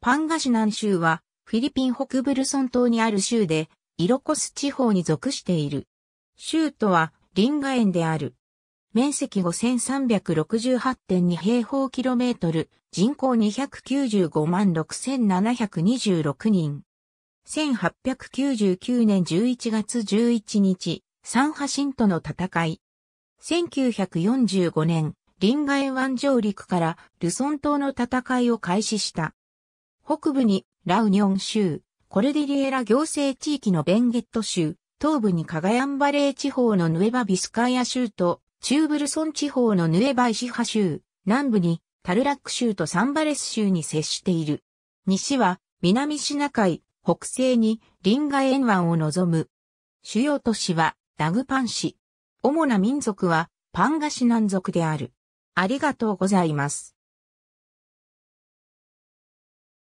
パンガシナン州は、フィリピン北部ルソン島にある州で、イロコス地方に属している。州都は、リンガ園である。面積5368.2平方キロメートル、人口295万6726人。1899年11月11日、サンハシンとの戦い。1945年、リンガ園湾上陸からルソン島の戦いを開始した。北部にラウニョン州、コルディリエラ行政地域のベンゲット州、東部にカガヤンバレー地方のヌエバ・ビスカイア州と、チューブルソン地方のヌエバ・イシハ州、南部にタルラック州とサンバレス州に接している。西は南シナ海、北西にリンガ沿岸を望む。主要都市はダグパン市。主な民族はパンガシナン族である。ありがとうございます。